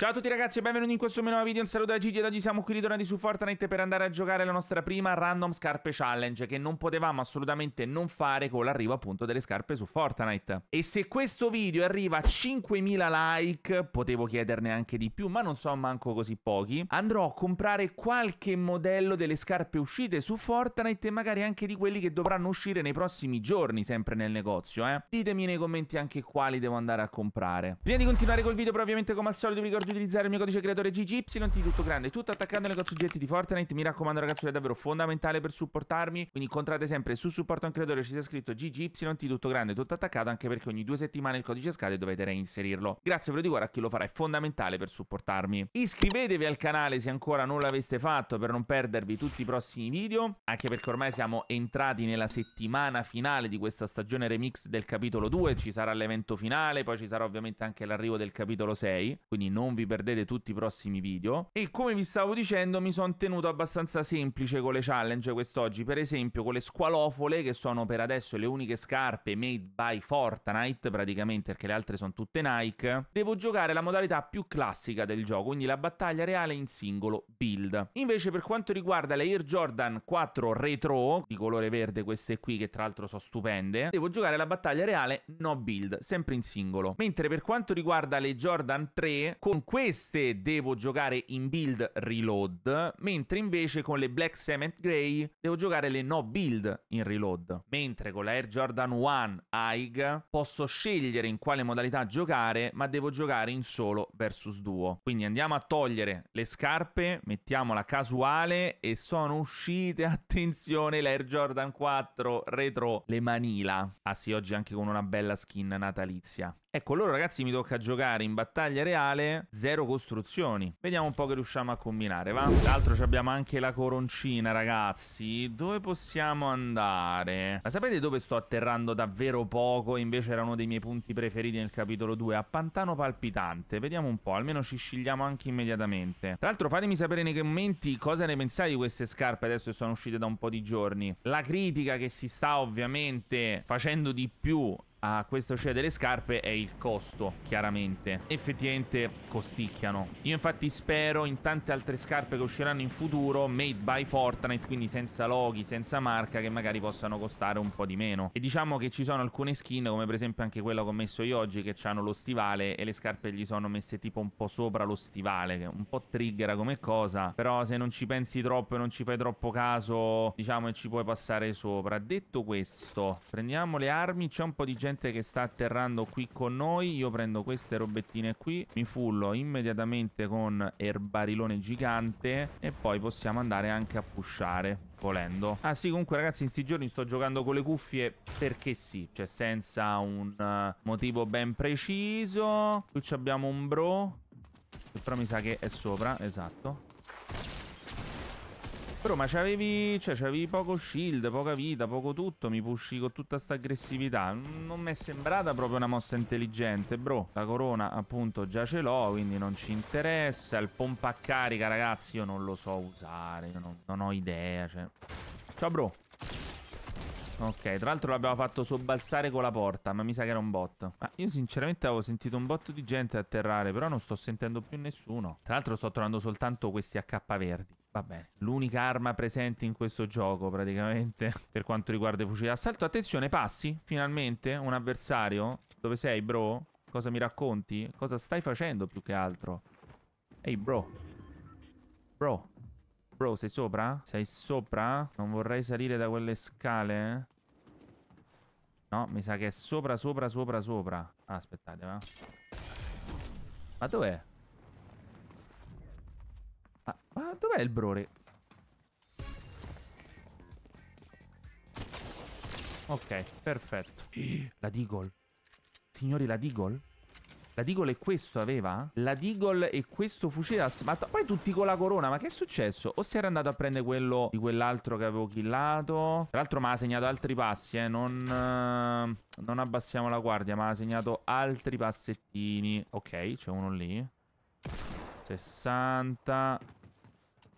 Ciao a tutti ragazzi e benvenuti in questo mio nuovo video, un saluto da Gigi ed oggi siamo qui ritornati su Fortnite per andare a giocare la nostra prima Random Scarpe Challenge che non potevamo assolutamente non fare con l'arrivo appunto delle scarpe su Fortnite. E se questo video arriva a 5.000 like, potevo chiederne anche di più ma non so manco così pochi, andrò a comprare qualche modello delle scarpe uscite su Fortnite e magari anche di quelli che dovranno uscire nei prossimi giorni sempre nel negozio eh. Ditemi nei commenti anche quali devo andare a comprare. Prima di continuare col video però ovviamente come al solito vi ricordo di utilizzare il mio codice creatore GGY di tutto grande, tutto attaccando ai negoziogetti di Fortnite. Mi raccomando ragazzi, è davvero fondamentale per supportarmi, quindi incontrate sempre su supporto a un creatore ci sia scritto GGY di tutto grande, tutto attaccato, anche perché ogni due settimane il codice scade e dovete reinserirlo. Grazie per di cuore a chi lo farà, è fondamentale per supportarmi. Iscrivetevi al canale se ancora non l'aveste fatto per non perdervi tutti i prossimi video, anche perché ormai siamo entrati nella settimana finale di questa stagione remix del capitolo 2, ci sarà l'evento finale, poi ci sarà ovviamente anche l'arrivo del capitolo 6, quindi non vi vi perdete tutti i prossimi video. E come vi stavo dicendo mi sono tenuto abbastanza semplice con le challenge quest'oggi, per esempio con le squalofole che sono per adesso le uniche scarpe made by Fortnite praticamente perché le altre sono tutte Nike, devo giocare la modalità più classica del gioco, quindi la battaglia reale in singolo build. Invece per quanto riguarda le Air Jordan 4 Retro, di colore verde queste qui che tra l'altro sono stupende, devo giocare la battaglia reale no build, sempre in singolo. Mentre per quanto riguarda le Jordan 3 con queste devo giocare in build reload, mentre invece con le Black Cement Grey devo giocare le no build in reload. Mentre con la Air Jordan 1 AIG posso scegliere in quale modalità giocare, ma devo giocare in solo versus duo. Quindi andiamo a togliere le scarpe, mettiamola casuale e sono uscite, attenzione, l'Air Jordan 4 retro, le Manila. Ah sì, oggi anche con una bella skin natalizia. Ecco, loro ragazzi mi tocca giocare in battaglia reale, zero costruzioni. Vediamo un po' che riusciamo a combinare, va? Tra l'altro abbiamo anche la coroncina, ragazzi. Dove possiamo andare? Ma sapete dove sto atterrando davvero poco? Invece era uno dei miei punti preferiti nel capitolo 2. A Pantano Palpitante. Vediamo un po', almeno ci scigliamo anche immediatamente. Tra l'altro fatemi sapere nei commenti cosa ne pensate di queste scarpe adesso che sono uscite da un po' di giorni. La critica che si sta ovviamente facendo di più a questa uscita delle scarpe è il costo, chiaramente. Effettivamente costicchiano. Io infatti spero in tante altre scarpe che usciranno in futuro, made by Fortnite, quindi senza loghi, senza marca, che magari possano costare un po' di meno. E diciamo che ci sono alcune skin, come per esempio anche quella che ho messo io oggi, che hanno lo stivale e le scarpe gli sono messe tipo un po' sopra lo stivale, che è un po' triggera come cosa, però se non ci pensi troppo e non ci fai troppo caso, diciamo che ci puoi passare sopra. Detto questo, prendiamo le armi, c'è un po' di gente gente che sta atterrando qui con noi Io prendo queste robettine qui Mi fullo immediatamente con erbarilone gigante E poi possiamo andare anche a pushare volendo Ah sì comunque ragazzi in sti giorni sto giocando con le cuffie perché sì Cioè senza un uh, motivo ben preciso Qui abbiamo un bro che Però mi sa che è sopra esatto però ma c'avevi, cioè, c'avevi poco shield, poca vita, poco tutto Mi pushi con tutta sta aggressività Non mi è sembrata proprio una mossa intelligente, bro La corona appunto già ce l'ho Quindi non ci interessa Il pompa a carica, ragazzi, io non lo so usare non, non ho idea, cioè Ciao bro Ok, tra l'altro l'abbiamo fatto sobbalzare con la porta, ma mi sa che era un bot. Ma io sinceramente avevo sentito un botto di gente atterrare, però non sto sentendo più nessuno. Tra l'altro sto trovando soltanto questi AK verdi. Va bene, l'unica arma presente in questo gioco praticamente per quanto riguarda i fucili d'assalto. Attenzione, passi, finalmente, un avversario. Dove sei, bro? Cosa mi racconti? Cosa stai facendo più che altro? Ehi, hey, bro. Bro. Bro, sei sopra? Sei sopra? Non vorrei salire da quelle scale, eh? No, mi sa che è sopra, sopra, sopra, sopra. Ah, aspettate, va. Ma dov'è? Ah, ma dov'è il brore? Ok, perfetto. La Deagle. Signori, la Deagle? La Deagle e questo aveva? La Deagle e questo fucile da smalto. Poi tutti con la corona, ma che è successo? O si era andato a prendere quello di quell'altro che avevo killato? Tra l'altro mi ha segnato altri passi, eh. Non... Eh, non abbassiamo la guardia, ma ha segnato altri passettini. Ok, c'è uno lì. 60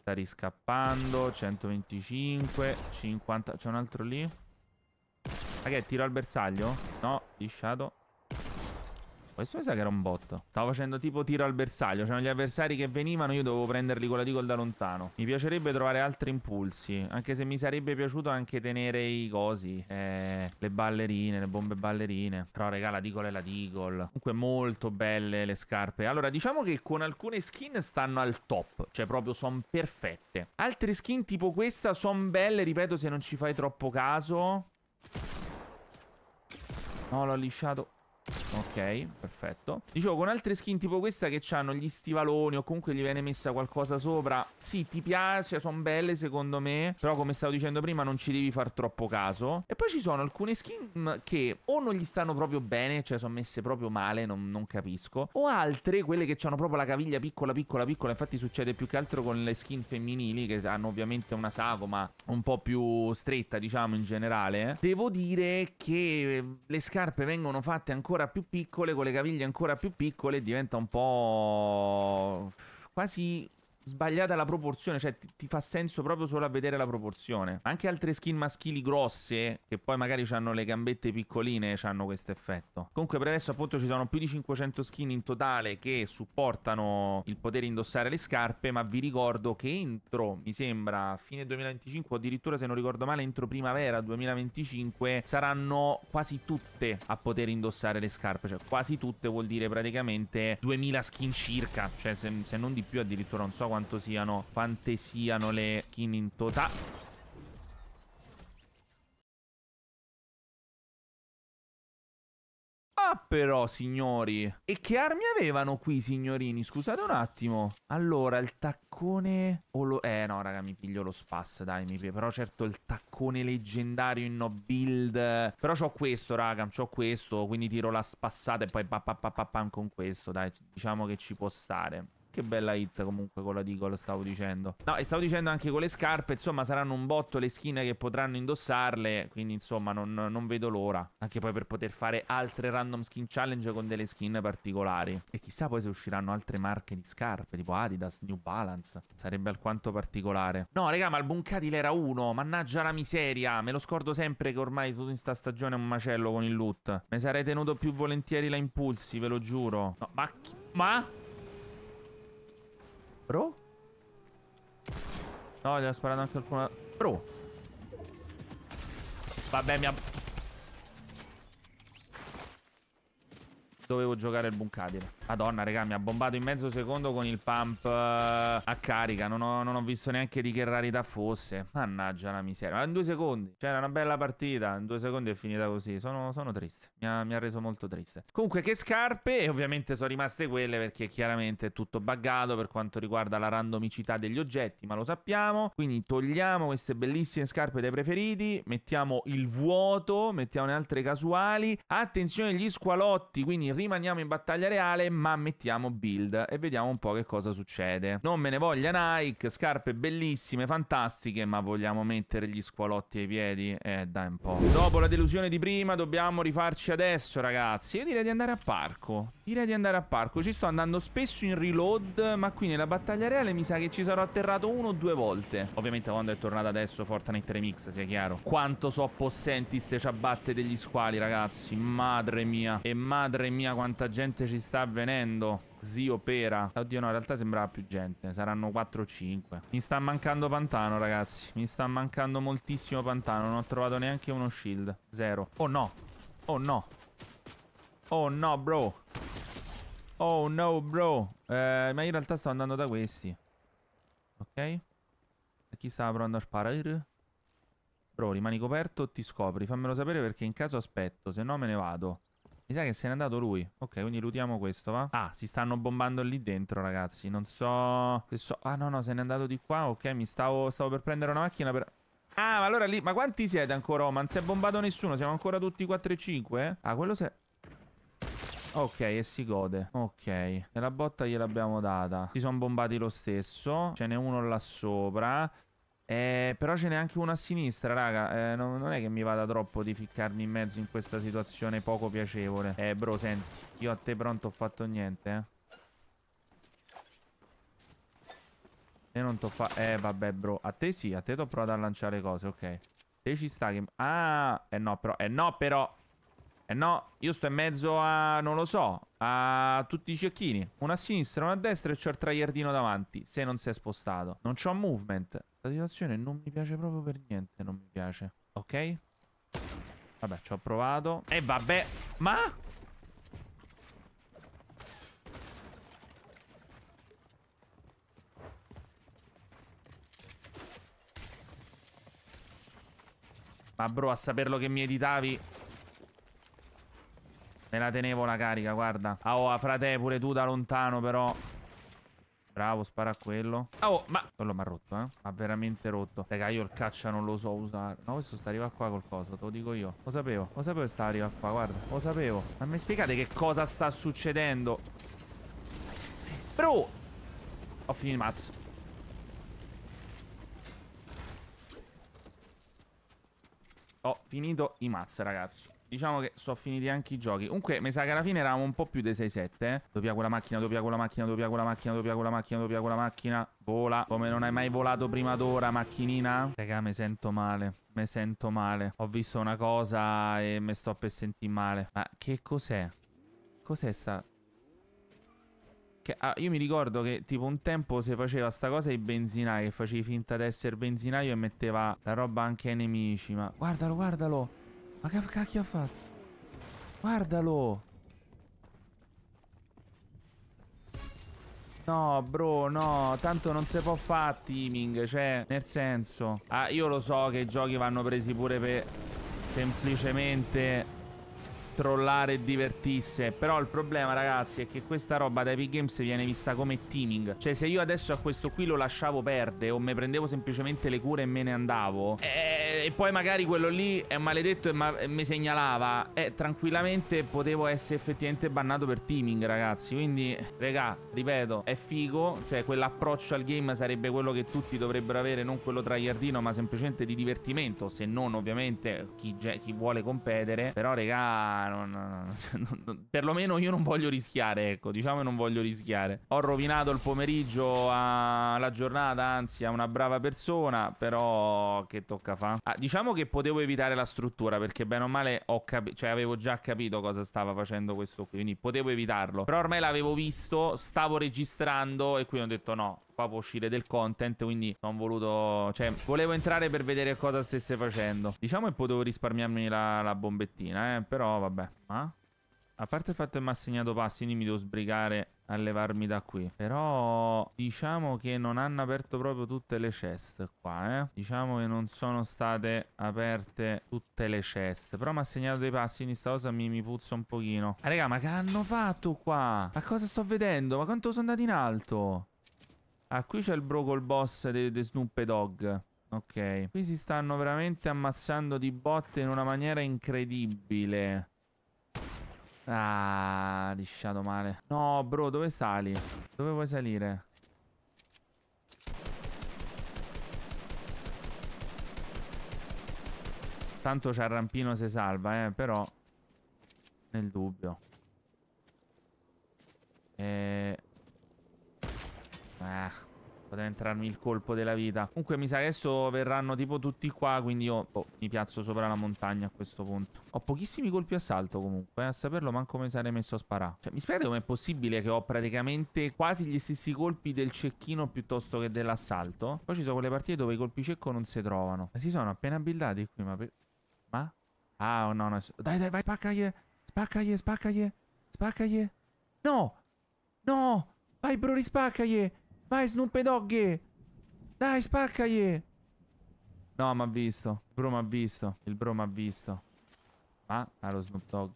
Sta riscappando 125 50 C'è un altro lì Ok, tiro al bersaglio? No, lisciato questo mi sa che era un botto. Stavo facendo tipo tiro al bersaglio. C'erano gli avversari che venivano, io dovevo prenderli con la d da lontano. Mi piacerebbe trovare altri impulsi. Anche se mi sarebbe piaciuto anche tenere i cosi. Eh, le ballerine, le bombe ballerine. Però, regà, la d è la d Comunque, molto belle le scarpe. Allora, diciamo che con alcune skin stanno al top. Cioè, proprio sono perfette. Altre skin tipo questa sono belle, ripeto, se non ci fai troppo caso. No, l'ho lisciato. Ok, perfetto. Dicevo, con altre skin tipo questa che hanno gli stivaloni o comunque gli viene messa qualcosa sopra, sì, ti piace, sono belle secondo me, però come stavo dicendo prima non ci devi far troppo caso. E poi ci sono alcune skin che o non gli stanno proprio bene, cioè sono messe proprio male, non, non capisco, o altre, quelle che hanno proprio la caviglia piccola, piccola, piccola, infatti succede più che altro con le skin femminili che hanno ovviamente una sagoma un po' più stretta, diciamo, in generale. Devo dire che le scarpe vengono fatte ancora più piccole piccole, con le caviglie ancora più piccole, diventa un po' quasi sbagliata la proporzione, cioè ti, ti, fa senso proprio solo a vedere la proporzione. Anche altre skin maschili grosse, che poi magari hanno le gambette piccoline, hanno questo effetto. Comunque per adesso appunto ci sono più di 500 skin in totale che supportano il poter indossare le scarpe, ma vi ricordo che entro, mi sembra, fine 2025, o addirittura se non ricordo male, entro primavera 2025, saranno quasi tutte a poter indossare le scarpe, cioè quasi tutte vuol dire praticamente 2000 skin circa, cioè se, se non di più addirittura non so quanto siano, quante siano le skin in totale. Ah però, signori. E che armi avevano qui, signorini? Scusate un attimo. Allora, il taccone... O lo... Eh, no, raga, mi piglio lo spass, dai. Mi... Però certo il taccone leggendario in no build... Però c'ho questo, raga, c'ho questo. Quindi tiro la spassata e poi pa, pa, pa, pa, pa, con questo, dai. Diciamo che ci può stare. Che bella hit comunque con la Deagle, stavo dicendo. No, e stavo dicendo anche con le scarpe, insomma, saranno un botto le skin che potranno indossarle, quindi insomma non, non vedo l'ora. Anche poi per poter fare altre random skin challenge con delle skin particolari. E chissà poi se usciranno altre marche di scarpe, tipo Adidas, New Balance. Sarebbe alquanto particolare. No, raga, ma il Buncati l'era uno. mannaggia la miseria. Me lo scordo sempre che ormai tutto in sta stagione è un macello con il loot. Mi sarei tenuto più volentieri la impulsi, ve lo giuro. No, ma... Ma... Bro? No, gli ha sparato anche qualcuno. Bro. Vabbè, mi ha... Dovevo giocare il Buncadine. Madonna, raga, mi ha bombato in mezzo secondo con il pump eh, a carica. Non ho, non ho visto neanche di che rarità fosse. Mannaggia la miseria. Ma in due secondi. C'era una bella partita. In due secondi è finita così. Sono, sono triste. Mi ha, mi ha, reso molto triste. Comunque, che scarpe. E ovviamente sono rimaste quelle perché chiaramente è tutto buggato per quanto riguarda la randomicità degli oggetti. Ma lo sappiamo. Quindi togliamo queste bellissime scarpe dai preferiti. Mettiamo il vuoto. Mettiamone altre casuali. Attenzione agli squalotti. Quindi rimaniamo in battaglia reale ma mettiamo build e vediamo un po' che cosa succede. Non me ne voglia Nike, scarpe bellissime, fantastiche, ma vogliamo mettere gli squalotti ai piedi? Eh, dai un po'. Dopo la delusione di prima dobbiamo rifarci adesso, ragazzi. Io direi di andare a parco. Direi di andare a parco. Ci sto andando spesso in reload, ma qui nella battaglia reale mi sa che ci sarò atterrato uno o due volte. Ovviamente quando è tornata adesso Fortnite Remix, sia chiaro. Quanto so possenti ste ciabatte degli squali, ragazzi. Madre mia. E madre mia quanta gente ci sta avvenendo venendo. Zio Pera. Oddio, no, in realtà sembrava più gente. Saranno 4 o 5. Mi sta mancando Pantano, ragazzi. Mi sta mancando moltissimo Pantano. Non ho trovato neanche uno shield. Zero. Oh no. Oh no. Oh no, bro. Oh no, bro. Eh, ma in realtà sto andando da questi. Ok. E chi stava provando a sparare? Bro, rimani coperto o ti scopri? Fammelo sapere perché in caso aspetto. Se no me ne vado. Mi sa che se n'è andato lui. Ok, quindi lutiamo questo, va? Ah, si stanno bombando lì dentro, ragazzi. Non so... so... Ah, no, no, se n'è andato di qua. Ok, mi stavo... stavo per prendere una macchina per... Ah, ma allora lì... Ma quanti siete ancora? Oh, ma non si è bombato nessuno. Siamo ancora tutti 4 e 5? Ah, quello si è... Ok, e si gode. Ok. E la botta gliel'abbiamo data. Si sono bombati lo stesso. Ce n'è uno là sopra. Eh, però ce n'è anche uno a sinistra, raga. Eh, non, non, è che mi vada troppo di ficcarmi in mezzo in questa situazione poco piacevole. Eh, bro, senti, io a te pronto ho fatto niente, eh. E non t'ho fatto... Eh, vabbè, bro. A te sì, a te t'ho provato a lanciare cose, ok. Te ci sta che... Ah, eh no, però... Eh no, però... Eh no, io sto in mezzo a... Non lo so a tutti i cecchini. Una a sinistra, una a destra e c'ho il traiardino davanti, se non si è spostato. Non c'ho movement. La situazione non mi piace proprio per niente, non mi piace. Ok? Vabbè, ci ho provato. E vabbè, ma... Ma bro, a saperlo che mi editavi Me la tenevo la carica, guarda. Ah, oh, frate, pure tu da lontano, però. Bravo, spara a quello. Ah, oh, ma... Quello mi ha rotto, eh. Ha veramente rotto. Raga, io il caccia non lo so usare. No, questo sta arriva qua col coso, te lo dico io. Lo sapevo. Lo sapevo che sta arriva qua, guarda. Lo sapevo. Ma mi spiegate che cosa sta succedendo? Bro! Ho finito il mazzo. Ho finito i mazzi, ragazzi. Diciamo che sono finiti anche i giochi. Comunque, mi sa che alla fine eravamo un po' più dei 6-7. Eh? Doppia quella macchina, doppia quella macchina, doppia quella macchina, doppia quella macchina, doppia quella macchina. Vola. Come non hai mai volato prima d'ora, macchinina. Raga, mi sento male. Mi sento male. Ho visto una cosa e mi sto per sentire male. Ma che cos'è? Cos'è sta... Che, ah, io mi ricordo che tipo un tempo se faceva sta cosa i benzinai, che facevi finta di essere benzinaio e metteva la roba anche ai nemici. Ma guardalo, guardalo. Ma che cacchio ha fatto? Guardalo! No, bro, no, tanto non si può fare teaming, cioè, nel senso... Ah, io lo so che i giochi vanno presi pure per... semplicemente trollare e divertisse. Però il problema, ragazzi, è che questa roba da Epic Games viene vista come teaming. Cioè, se io adesso a questo qui lo lasciavo perdere o me prendevo semplicemente le cure e me ne andavo, eh, e poi magari quello lì è maledetto e, ma e mi segnalava, eh, tranquillamente potevo essere effettivamente bannato per teaming, ragazzi. Quindi, regà, ripeto, è figo. Cioè, quell'approccio al game sarebbe quello che tutti dovrebbero avere, non quello tryhardino, ma semplicemente di divertimento. Se non, ovviamente, chi, chi vuole competere. Però, regà, non, non, non, perlomeno io non voglio rischiare, ecco, diciamo che non voglio rischiare. Ho rovinato il pomeriggio, a, la giornata, anzi, a una brava persona, però che tocca fa? Ah, diciamo che potevo evitare la struttura, perché bene o male ho capito, cioè avevo già capito cosa stava facendo questo qui, quindi potevo evitarlo. Però ormai l'avevo visto, stavo registrando e quindi ho detto no, qua può uscire del content, quindi non ho voluto... Cioè, volevo entrare per vedere cosa stesse facendo. Diciamo che potevo risparmiarmi la, la bombettina, eh, però vabbè. Ah? A parte il fatto che mi ha segnato passi, quindi mi devo sbrigare a levarmi da qui. Però diciamo che non hanno aperto proprio tutte le chest qua, eh. Diciamo che non sono state aperte tutte le chest. Però mi ha segnato dei passi, quindi sta cosa mi, mi puzza un pochino. Ma raga, ma che hanno fatto qua? Ma cosa sto vedendo? Ma quanto sono andato in alto? Ah, qui c'è il bro col boss di de- Snoop Dogg. Ok. Qui si stanno veramente ammazzando di botte in una maniera incredibile. Ah, lisciato male. No, bro, dove sali? Dove vuoi salire? Tanto c'è il rampino se salva, eh, però... Nel dubbio. Eh... Eh... Poteva entrarmi il colpo della vita. Comunque mi sa che adesso verranno tipo tutti qua, quindi io oh, mi piazzo sopra la montagna a questo punto. Ho pochissimi colpi a salto comunque, eh, a saperlo manco mi sarei messo a sparare. Cioè, mi spiegate com'è possibile che ho praticamente quasi gli stessi colpi del cecchino piuttosto che dell'assalto? Poi ci sono quelle partite dove i colpi cecco non si trovano. Ma si sono appena buildati qui, ma... Per... Ma? Ah, oh, no, no. Dai, dai, vai, spaccagli! Spaccagli, spaccagli! Spaccagli! No! No! Vai, bro, rispaccagli! Vai, ah, Snoop Dogg! Dai, spaccagli! No, mi ha visto. Il bro mi ha visto. Il bro mi ha visto. Ma, ah, allo Snoop Dogg.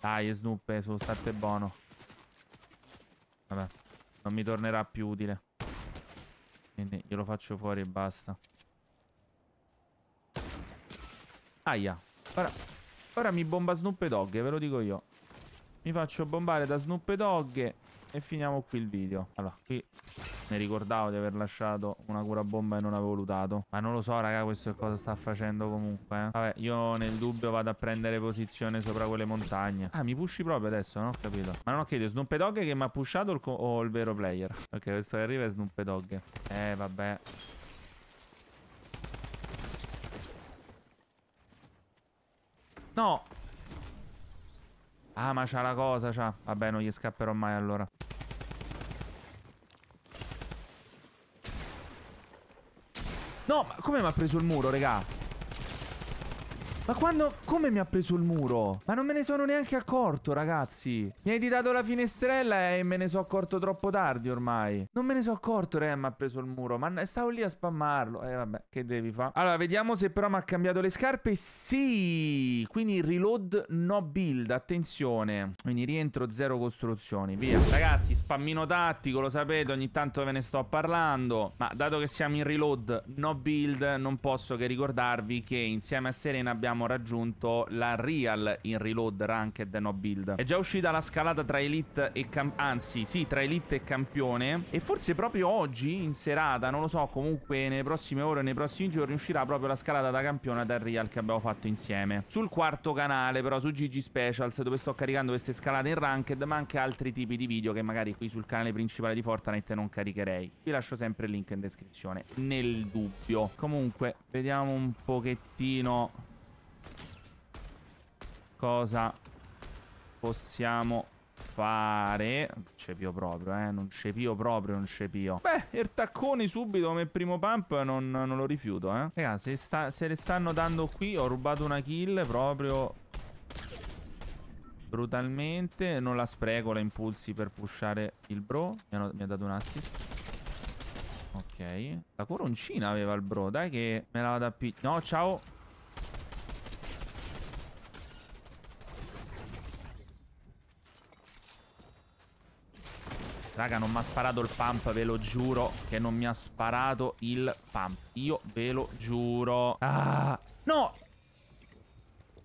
Dai, Snoop, sono state buono. Vabbè, non mi tornerà più utile. Quindi glielo faccio fuori e basta. Aia. Ora, ora mi bomba Snoop Dogg, ve lo dico io. Mi faccio bombare da Snoop Dogg e finiamo qui il video. Allora, qui mi ricordavo di aver lasciato una cura bomba e non avevo lutato. Ma non lo so, raga, questo che cosa sta facendo comunque. Eh? Vabbè, io nel dubbio vado a prendere posizione sopra quelle montagne. Ah, mi pushi proprio adesso, non ho capito. Ma non ho capito Snoop Dogg che mi ha pushato o il, il vero player? Ok, questo che arriva è Snoop Dogg. Eh, vabbè. No! Ah, ma c'ha la cosa, c'ha. Vabbè, non gli scapperò mai allora. No, ma come mi ha preso il muro, regà? Ma quando... Come mi ha preso il muro? Ma non me ne sono neanche accorto, ragazzi. Mi hai tirato la finestrella e me ne sono accorto troppo tardi ormai. Non me ne sono accorto, Re, mi ha preso il muro. Ma stavo lì a spammarlo. Eh, vabbè, che devi fare? Allora, vediamo se però mi ha cambiato le scarpe. Sì! Quindi reload no build, attenzione. Quindi rientro zero costruzioni, via. Ragazzi, spammino tattico, lo sapete, ogni tanto ve ne sto parlando. Ma dato che siamo in reload no build, non posso che ricordarvi che insieme a Serena abbiamo abbiamo raggiunto la Real in Reload Ranked No Build. È già uscita la scalata tra Elite e Campione, anzi sì, tra Elite e Campione e forse proprio oggi in serata, non lo so, comunque nelle prossime ore, nei prossimi giorni uscirà proprio la scalata da Campione da Real che abbiamo fatto insieme. Sul quarto canale però, su Gigi Specials, dove sto caricando queste scalate in Ranked ma anche altri tipi di video che magari qui sul canale principale di Fortnite non caricherei. Vi lascio sempre il link in descrizione, nel dubbio. Comunque, vediamo un pochettino Cosa possiamo fare? Non c'è più proprio, eh. Non c'è più proprio, non c'è più. Beh, il tacconi subito come primo pump non, non lo rifiuto, eh. Raga, se, sta, se le stanno dando qui, ho rubato una kill proprio brutalmente. Non la spreco, la impulsi per pushare il bro. Mi, hanno, mi ha dato un assist. Ok. La coroncina aveva il bro. Dai che me la vado a pi... No, ciao. Raga, non mi ha sparato il pump, ve lo giuro che non mi ha sparato il pump. Io ve lo giuro. Ah, no,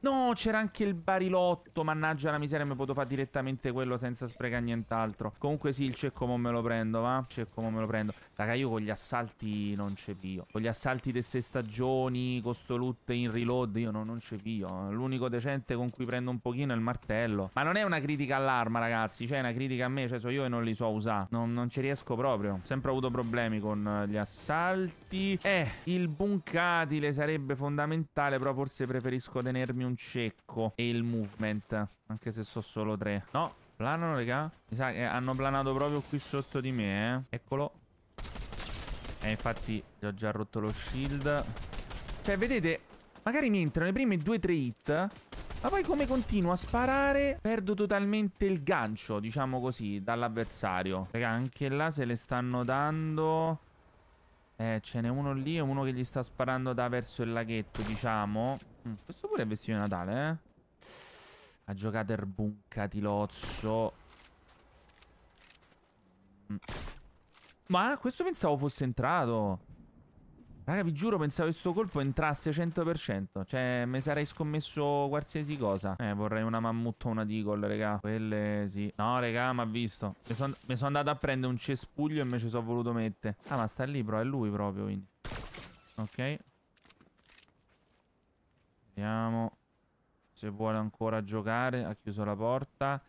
No, c'era anche il barilotto. Mannaggia la miseria, mi potevo fare direttamente quello senza sprecare nient'altro. Comunque sì, il ceccomo me lo prendo, va? Il Ceccomo me lo prendo. Raga, io con gli assalti non c'è pio. Con gli assalti di ste stagioni, costo loot in reload, io no, non c'è pio. L'unico decente con cui prendo un pochino è il martello. Ma non è una critica all'arma, ragazzi. Cioè, è una critica a me. Cioè, so io e non li so usare. Non, non ci riesco proprio. Sempre ho avuto problemi con eh, gli assalti. Eh, il buncatile sarebbe fondamentale, però forse preferisco tenermi un un cecco e il movement. Anche se so solo tre. No, planano, raga. Mi sa che hanno planato proprio qui sotto di me, eh. Eccolo. E infatti gli ho già rotto lo shield. Cioè, vedete, magari mi entrano le prime 2 tre hit. Ma poi come continuo a sparare perdo totalmente il gancio, diciamo così, dall'avversario. Raga, anche là se le stanno dando... Eh, ce n'è uno lì e uno che gli sta sparando da verso il laghetto, diciamo. Mm, questo pure è vestito di Natale, eh? Ha giocato erbuncatilozzo. Mm. Ma questo pensavo fosse entrato. Raga, vi giuro, pensavo che questo colpo entrasse 100%. Cioè, mi sarei scommesso qualsiasi cosa. Eh, vorrei una o una gol, raga. Quelle sì. No, raga, ma ha visto. Mi sono son andato a prendere un cespuglio e me ci sono voluto mettere. Ah, ma sta lì, però. È lui proprio, quindi. Ok. Vediamo se vuole ancora giocare. Ha chiuso la porta.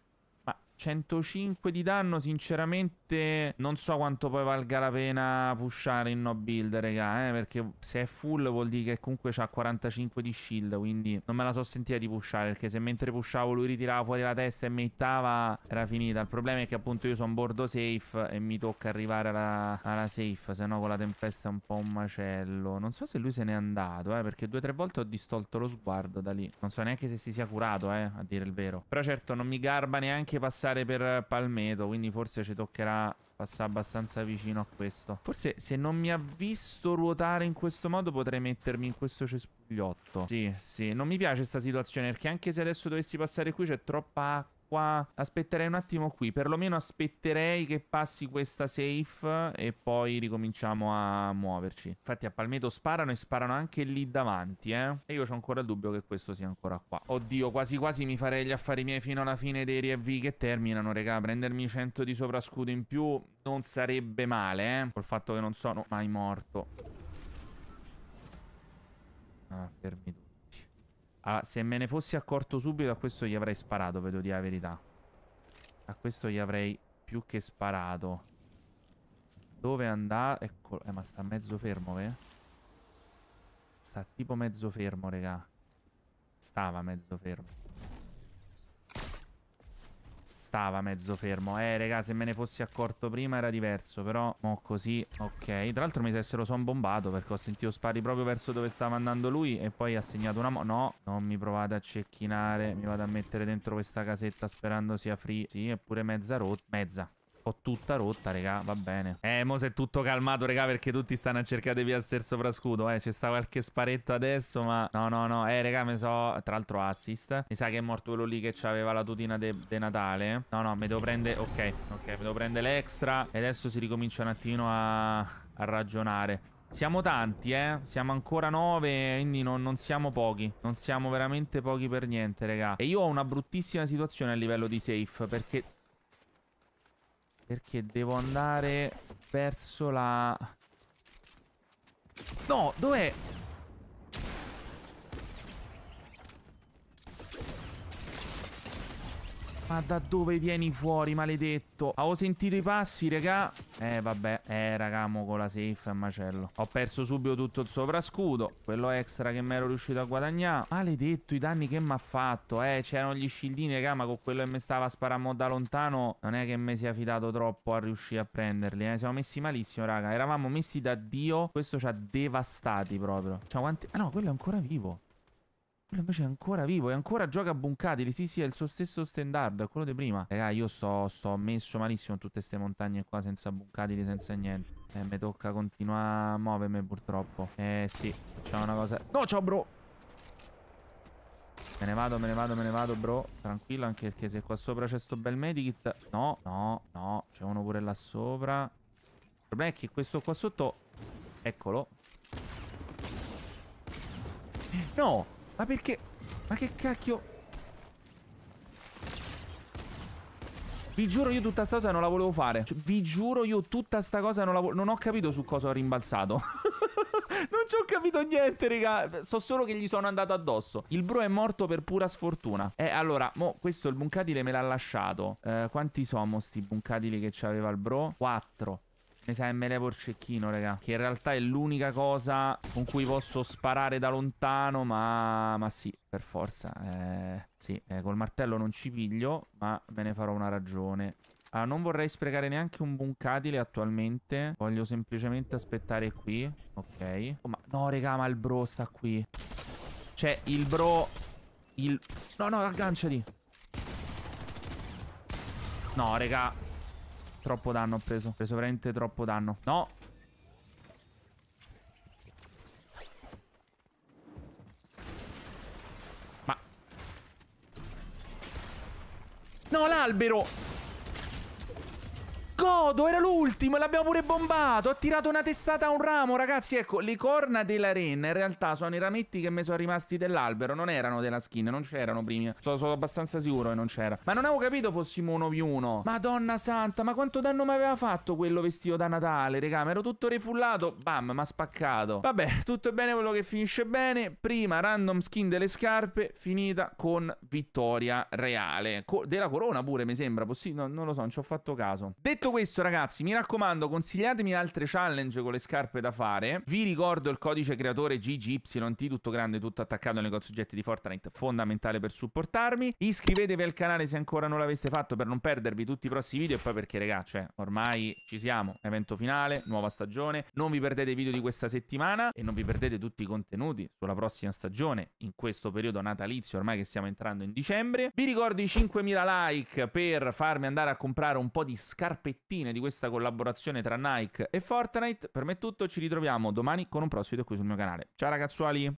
Ma 105 di danno, sinceramente onestamente non so quanto poi valga la pena pushare in no build, raga, eh, perché se è full vuol dire che comunque c'ha 45 di shield, quindi non me la so sentita di pushare, perché se mentre pushavo lui ritirava fuori la testa e mettava, era finita. Il problema è che appunto io sono bordo safe e mi tocca arrivare alla, alla safe, se no con la tempesta è un po' un macello. Non so se lui se n'è andato, eh, perché due o tre volte ho distolto lo sguardo da lì. Non so neanche se si sia curato, eh, a dire il vero. Però certo non mi garba neanche passare per Palmeto, quindi forse ci toccherà passa, abbastanza vicino a questo. Forse se non mi ha visto ruotare in questo modo potrei mettermi in questo cespugliotto. Sì, sì, non mi piace questa situazione perché anche se adesso dovessi passare qui c'è troppa acqua qua aspetterei un attimo qui. Perlomeno aspetterei che passi questa safe e poi ricominciamo a muoverci. Infatti a Palmetto sparano e sparano anche lì davanti, eh. E io ho ancora il dubbio che questo sia ancora qua. Oddio, quasi quasi mi farei gli affari miei fino alla fine dei riavvi che terminano, regà. Prendermi 100 di soprascudo in più non sarebbe male, eh. Col fatto che non sono mai morto. Ah, fermi tutti. Allora, se me ne fossi accorto subito, a questo gli avrei sparato, vedo dire la verità. A questo gli avrei più che sparato. Dove andà? Eccolo. Eh, ma sta mezzo fermo, ve? Sta tipo mezzo fermo, regà. Stava mezzo fermo stava mezzo fermo. Eh, raga, se me ne fossi accorto prima era diverso, però... Mo' così, ok. Tra l'altro mi sessero son bombato perché ho sentito spari proprio verso dove stava andando lui e poi ha segnato una... Mo no, non mi provate a cecchinare. Mi vado a mettere dentro questa casetta sperando sia free. Sì, eppure mezza rotta. Mezza. Ho tutta rotta, raga, va bene. Eh, mo' è tutto calmato, raga, perché tutti stanno a cercare di essere sopra scudo. Eh, c'è sta qualche sparetto adesso, ma... No, no, no. Eh, raga, mi so... Tra l'altro assist. Mi sa che è morto quello lì che aveva la tutina de, de Natale. No, no, mi devo prendere... Ok, ok, mi devo prendere l'extra. E adesso si ricomincia un attimo a... a ragionare. Siamo tanti, eh. Siamo ancora nove, quindi non, non, siamo pochi. Non siamo veramente pochi per niente, raga. E io ho una bruttissima situazione a livello di safe, perché perché devo andare verso la... No, dov'è? Ma da dove vieni fuori, maledetto? Avevo sentito i passi, raga. Eh, vabbè. Eh, raga, mo con la safe è macello. Ho perso subito tutto il soprascudo. Quello extra che mi ero riuscito a guadagnare. Maledetto i danni che mi ha fatto. Eh, c'erano gli scildini, raga, ma con quello che mi stava sparando da lontano non è che mi sia fidato troppo a riuscire a prenderli, eh. Siamo messi malissimo, raga. Eravamo messi da Dio. Questo ci ha devastati proprio. Cioè, quanti... Ah, no, quello è ancora vivo. Invece è ancora vivo e ancora gioca a Buncatili. Sì, sì, è il suo stesso standard, quello di prima. Raga, eh, ah, io sto, sto messo malissimo in tutte queste montagne qua senza Buncatili, senza niente. Eh, mi tocca continuare a muovermi purtroppo. Eh, sì, facciamo una cosa... No, ciao, bro! Me ne vado, me ne vado, me ne vado, bro. Tranquillo, anche perché se qua sopra c'è sto bel medikit... No, no, no, c'è uno pure là sopra. Il problema è che questo qua sotto... Eccolo. No! Ma perché? Ma che cacchio? Vi giuro io tutta sta cosa non la volevo fare. Cioè, vi giuro io tutta sta cosa non la volevo... Non ho capito su cosa ho rimbalzato. non ci ho capito niente, raga. So solo che gli sono andato addosso. Il bro è morto per pura sfortuna. Eh, allora, mo, questo il buncatile me l'ha lasciato. Eh, quanti sono sti buncatili che c'aveva il bro? Quattro. Mi sa che me levo il cecchino, raga. Che in realtà è l'unica cosa con cui posso sparare da lontano, ma... Ma sì, per forza. Eh, sì, eh, col martello non ci piglio, ma me ne farò una ragione. Ah, non vorrei sprecare neanche un buncatile attualmente. Voglio semplicemente aspettare qui. Ok. Oh, ma... No, raga, ma il bro sta qui. Cioè, il bro... Il... No, no, agganciati. No, raga. Troppo danno ho preso. Ho preso veramente troppo danno. No. Ma. No, l'albero modo, era l'ultimo e l'abbiamo pure bombato. Ho tirato una testata a un ramo, ragazzi. Ecco, le corna della renna in realtà sono i rametti che mi sono rimasti dell'albero. Non erano della skin, non c'erano prima. Sono, sono, abbastanza sicuro che non c'era. Ma non avevo capito fossimo uno v uno. Madonna santa, ma quanto danno mi aveva fatto quello vestito da Natale, raga? Mi ero tutto refullato. Bam, mi ha spaccato. Vabbè, tutto è bene quello che finisce bene. Prima random skin delle scarpe, finita con vittoria reale. Co della corona pure, mi sembra. Possi no, non lo so, non ci ho fatto caso. Detto questo questo, ragazzi, mi raccomando, consigliatemi altre challenge con le scarpe da fare. Vi ricordo il codice creatore GGYT, tutto grande, tutto attaccato al negozio oggetti di Fortnite, fondamentale per supportarmi. Iscrivetevi al canale se ancora non l'aveste fatto per non perdervi tutti i prossimi video. E poi perché, ragazzi, cioè, eh, ormai ci siamo. Evento finale, nuova stagione. Non vi perdete i video di questa settimana e non vi perdete tutti i contenuti sulla prossima stagione in questo periodo natalizio, ormai che stiamo entrando in dicembre. Vi ricordo i 5.000 like per farmi andare a comprare un po' di scarpettine mattine di questa collaborazione tra Nike e Fortnite. Per me è tutto, ci ritroviamo domani con un prossimo video qui sul mio canale. Ciao ragazzuoli!